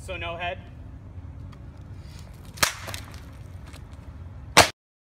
So no head?